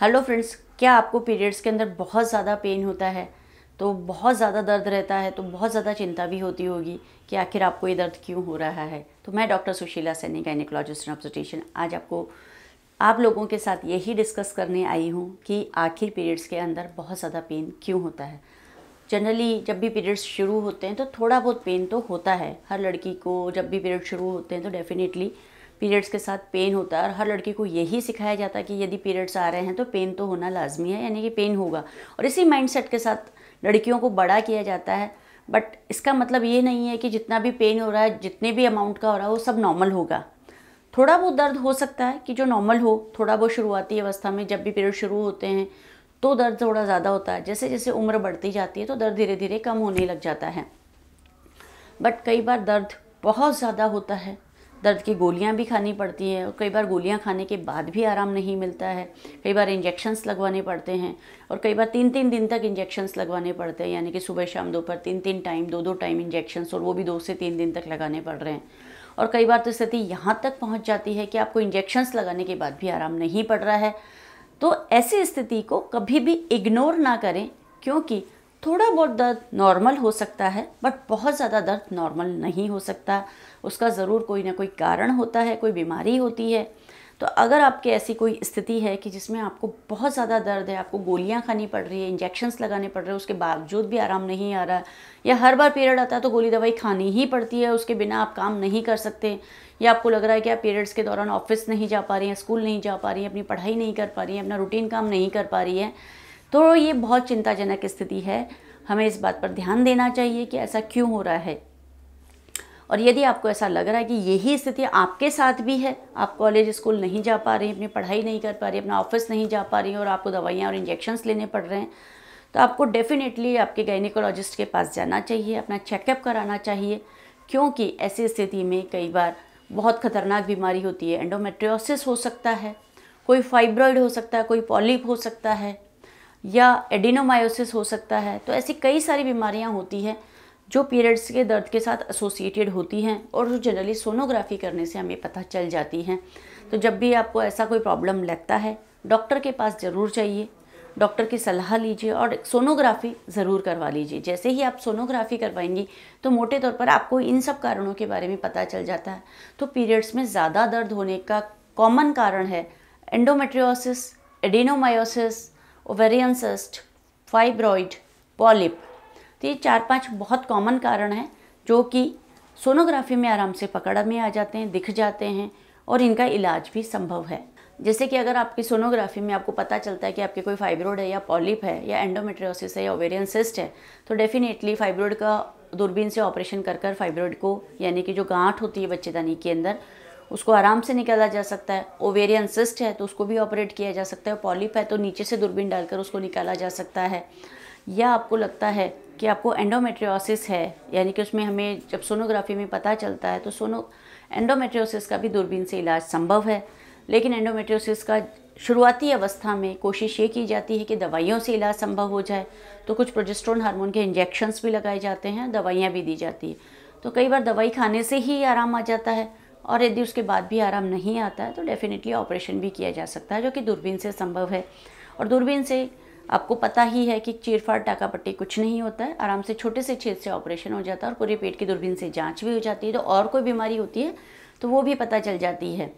hello friends क्या आपको periods के अंदर बहुत ज़्यादा पेन होता है तो बहुत ज़्यादा दर्द रहता है तो बहुत ज़्यादा चिंता भी होती होगी कि आखिर आपको ये दर्द क्यों हो रहा है तो मैं doctor Sushila Saini gynaecologist and obstetrician आज आपको आप लोगों के साथ यही डिस्कस करने आई हूँ कि आखिर पीरियड्स के अंदर बहुत ज़्यादा पेन क्यों होता है जनरली जब भी पीरियड्स शुरू होते हैं तो थोड़ा बहुत पेन तो होता है हर लड़की को जब भी पीरियड शुरू होते हैं तो डेफिनेटली पीरियड्स के साथ पेन होता है और हर लड़की को यही सिखाया जाता है कि यदि पीरियड्स आ रहे हैं तो पेन तो होना लाजमी है यानी कि पेन होगा और इसी माइंड के साथ लड़कियों को बड़ा किया जाता है बट इसका मतलब ये नहीं है कि जितना भी पेन हो रहा है जितने भी अमाउंट का हो रहा है वो सब नॉर्मल होगा थोड़ा बहुत दर्द हो सकता है कि जो नॉर्मल हो थोड़ा बहुत शुरुआती अवस्था में जब भी पीरियड शुरू होते हैं तो दर्द थोड़ा ज़्यादा होता है जैसे जैसे उम्र बढ़ती जाती है तो दर्द धीरे धीरे कम होने लग जाता है बट कई बार दर्द बहुत ज़्यादा होता है दर्द की गोलियां भी खानी पड़ती हैं और कई बार गोलियां खाने के बाद भी आराम नहीं मिलता है कई बार इंजेक्शन्स लगवाने पड़ते हैं और कई बार तीन तीन दिन तक इंजेक्शन्स लगवाने पड़ते हैं यानी कि सुबह शाम दोपहर तीन तीन टाइम दो दो टाइम इंजेक्शन्स और वो भी दो से तीन दिन तक लगाने पड़ रहे हैं और कई बार तो स्थिति यहाँ तक पहुँच जाती है कि आपको इंजेक्शन्स लगाने के बाद भी आराम नहीं पड़ रहा है तो ऐसी स्थिति को कभी भी इग्नोर ना करें क्योंकि थोड़ा बहुत दर्द नॉर्मल हो सकता है बट बहुत ज़्यादा दर्द नॉर्मल नहीं हो सकता उसका ज़रूर कोई ना कोई कारण होता है कोई बीमारी होती है तो अगर आपके ऐसी कोई स्थिति है कि जिसमें आपको बहुत ज़्यादा दर्द है आपको गोलियां खानी पड़ रही है इंजेक्शन्स लगाने पड़ रहे हैं उसके बावजूद भी आराम नहीं आ रहा या हर बार पीरियड आता है तो गोली दवाई खानी ही पड़ती है उसके बिना आप काम नहीं कर सकते या आपको लग रहा है कि आप पीरियड्स के दौरान ऑफिस नहीं जा पा रही हैं स्कूल नहीं जा पा रही हैं अपनी पढ़ाई नहीं कर पा रही हैं अपना रूटीन काम नहीं कर पा रही है तो ये बहुत चिंताजनक स्थिति है हमें इस बात पर ध्यान देना चाहिए कि ऐसा क्यों हो रहा है और यदि आपको ऐसा लग रहा है कि यही स्थिति आपके साथ भी है आप कॉलेज स्कूल नहीं जा पा रही अपनी पढ़ाई नहीं कर पा रही अपना ऑफिस नहीं जा पा रही और आपको दवाइयाँ और इंजेक्शन्स लेने पड़ रहे हैं तो आपको डेफिनेटली आपके गाइनिकोलॉजिस्ट के पास जाना चाहिए अपना चेकअप कराना चाहिए क्योंकि ऐसी स्थिति में कई बार बहुत खतरनाक बीमारी होती है एंडोमेट्रियोसिस हो सकता है कोई फाइब्रॉइड हो सकता है कोई पॉलिप हो सकता है या एडिनोमायोसिस हो सकता है तो ऐसी कई सारी बीमारियां होती हैं जो पीरियड्स के दर्द के साथ एसोसिएटेड होती हैं और जो जनरली सोनोग्राफी करने से हमें पता चल जाती हैं तो जब भी आपको ऐसा कोई प्रॉब्लम लगता है डॉक्टर के पास ज़रूर जाइए डॉक्टर की सलाह लीजिए और सोनोग्राफी ज़रूर करवा लीजिए जैसे ही आप सोनोग्राफी करवाएंगी तो मोटे तौर पर आपको इन सब कारणों के बारे में पता चल जाता है तो पीरियड्स में ज़्यादा दर्द होने का कॉमन कारण है endometriosis adenomyosis ovarian cyst fibroid polyp तो ये चार पांच बहुत कॉमन कारण हैं जो कि सोनोग्राफी में आराम से पकड़ में आ जाते हैं दिख जाते हैं और इनका इलाज भी संभव है जैसे कि अगर आपकी सोनोग्राफी में आपको पता चलता है कि आपके कोई फाइब्रोड है या पॉलिप है या एंडोमेट्रियोसिस है या ओवेरियन सिस्ट है तो डेफिनेटली फाइब्रोड का दूरबीन से ऑपरेशन कर कर फाइब्रोड को यानी कि जो गांठ होती है बच्चेदानी के अंदर उसको आराम से निकाला जा सकता है ओवेरियन सिस्ट है तो उसको भी ऑपरेट किया जा सकता है पॉलिप है तो नीचे से दूरबीन डालकर उसको निकाला जा सकता है या आपको लगता है कि आपको एंडोमेट्रियोसिस है यानी कि उसमें हमें जब सोनोग्राफी में पता चलता है तो सोनो एंडोमेट्रियोसिस का भी दूरबीन से इलाज संभव है लेकिन एंडोमेट्रियोसिस का शुरुआती अवस्था में कोशिश ये की जाती है कि दवाइयों से इलाज संभव हो जाए तो कुछ प्रोजेस्ट्रोन हार्मोन के इंजेक्शंस भी लगाए जाते हैं दवाइयाँ भी दी जाती है तो कई बार दवाई खाने से ही आराम आ जाता है और यदि उसके बाद भी आराम नहीं आता है तो डेफिनेटली ऑपरेशन भी किया जा सकता है जो कि दूरबीन से संभव है और दूरबीन से आपको पता ही है कि चीरफाड़ टाका पट्टी कुछ नहीं होता है आराम से छोटे से छेद से ऑपरेशन हो जाता है और पूरे पेट की दूरबीन से जांच भी हो जाती है तो और कोई बीमारी होती है तो वो भी पता चल जाती है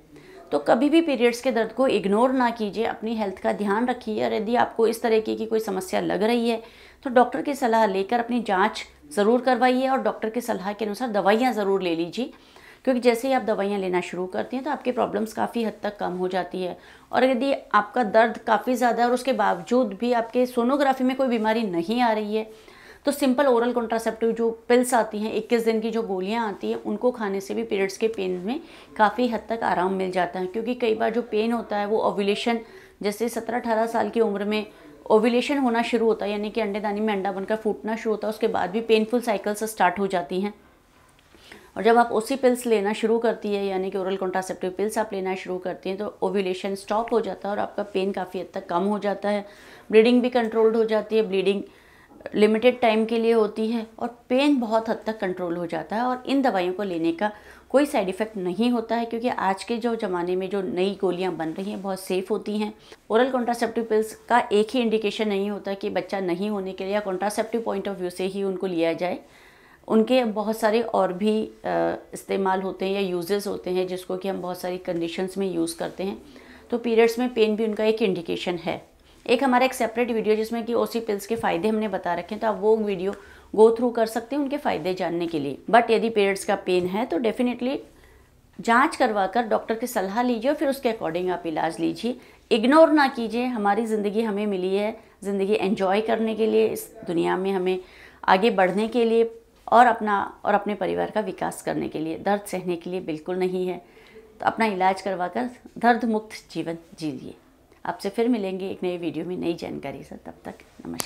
तो कभी भी पीरियड्स के दर्द को इग्नोर ना कीजिए अपनी हेल्थ का ध्यान रखिए और यदि आपको इस तरह की, की कोई समस्या लग रही है तो डॉक्टर की सलाह लेकर अपनी जाँच ज़रूर करवाइए और डॉक्टर की सलाह के अनुसार दवाइयाँ ज़रूर ले लीजिए क्योंकि जैसे ही आप दवाइयाँ लेना शुरू करती हैं तो आपकी प्रॉब्लम्स काफ़ी हद तक कम हो जाती है और यदि आपका दर्द काफ़ी ज़्यादा है और उसके बावजूद भी आपके सोनोग्राफी में कोई बीमारी नहीं आ रही है तो सिंपल ओरल कॉन्ट्रासेप्टिव जो पिल्स आती हैं 21 दिन की जो गोलियां आती हैं उनको खाने से भी पीरियड्स के पेन में काफ़ी हद तक आराम मिल जाता है क्योंकि कई बार जो पेन होता है वो ओव्यूलेशन जैसे सत्रह अठारह साल की उम्र में ओव्यूलेशन होना शुरू होता है यानी कि अंडेदानी में अंडा बनकर फूटना शुरू होता है उसके बाद भी पेनफुल साइकिल्स स्टार्ट हो जाती हैं और जब आप ओसी पिल्स लेना शुरू करती है यानी कि ओरल कॉन्ट्रासेप्टिव पिल्स आप लेना शुरू करती हैं तो ओव्यूलेशन स्टॉप हो जाता है और आपका पेन काफ़ी हद तक कम हो जाता है ब्लीडिंग भी कंट्रोल्ड हो जाती है ब्लीडिंग लिमिटेड टाइम के लिए होती है और पेन बहुत हद तक कंट्रोल हो जाता है और इन दवाइयों को लेने का कोई साइड इफ़ेक्ट नहीं होता है क्योंकि आज के जो ज़माने में जो नई गोलियां बन रही हैं बहुत सेफ़ होती हैं ओरल कॉन्ट्रासेप्टिव पिल्स का एक ही इंडिकेशन नहीं होता कि बच्चा नहीं होने के लिए या कॉन्ट्रासेप्टिव पॉइंट ऑफ व्यू से ही उनको लिया जाए उनके बहुत सारे और भी इस्तेमाल होते हैं या यूजेस होते हैं जिसको कि हम बहुत सारी कंडीशंस में यूज़ करते हैं तो पीरियड्स में पेन भी उनका एक इंडिकेशन है एक हमारा एक सेपरेट वीडियो जिसमें कि ओसी पिल्स के फ़ायदे हमने बता रखे हैं तो आप वो वीडियो गो थ्रू कर सकते हैं उनके फ़ायदे जानने के लिए बट यदि पीरियड्स का पेन है तो डेफिनेटली जाँच करवा कर डॉक्टर की सलाह लीजिए और फिर उसके अकॉर्डिंग आप इलाज लीजिए इग्नोर ना कीजिए हमारी ज़िंदगी हमें मिली है ज़िंदगी एंजॉय करने के लिए इस दुनिया में हमें आगे बढ़ने के लिए और अपना और अपने परिवार का विकास करने के लिए दर्द सहने के लिए बिल्कुल नहीं है तो अपना इलाज करवा कर दर्द मुक्त जीवन जी लिए आपसे फिर मिलेंगे एक नई वीडियो में नई जानकारी से तब तक नमस्कार